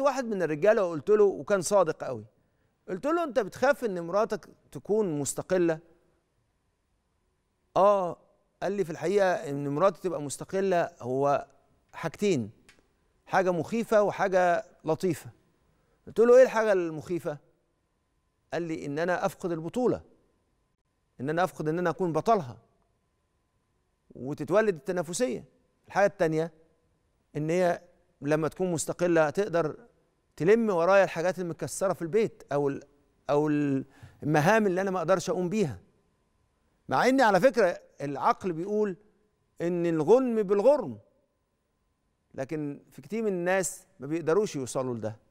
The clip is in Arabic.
واحد من الرجاله وقلت له وكان صادق قوي قلت له انت بتخاف ان مراتك تكون مستقله اه قال لي في الحقيقه ان مراتي تبقى مستقله هو حاجتين حاجه مخيفه وحاجه لطيفه قلت له ايه الحاجه المخيفه قال لي ان انا افقد البطوله ان انا افقد ان انا اكون بطلها وتتولد التنافسيه الحاجه الثانيه ان هي لما تكون مستقله تقدر تلم ورايا الحاجات المكسره في البيت او او المهام اللي انا ما اقدرش اقوم بيها مع ان على فكره العقل بيقول ان الغنم بالغرم لكن في كتير من الناس ما بيقدروش يوصلوا لده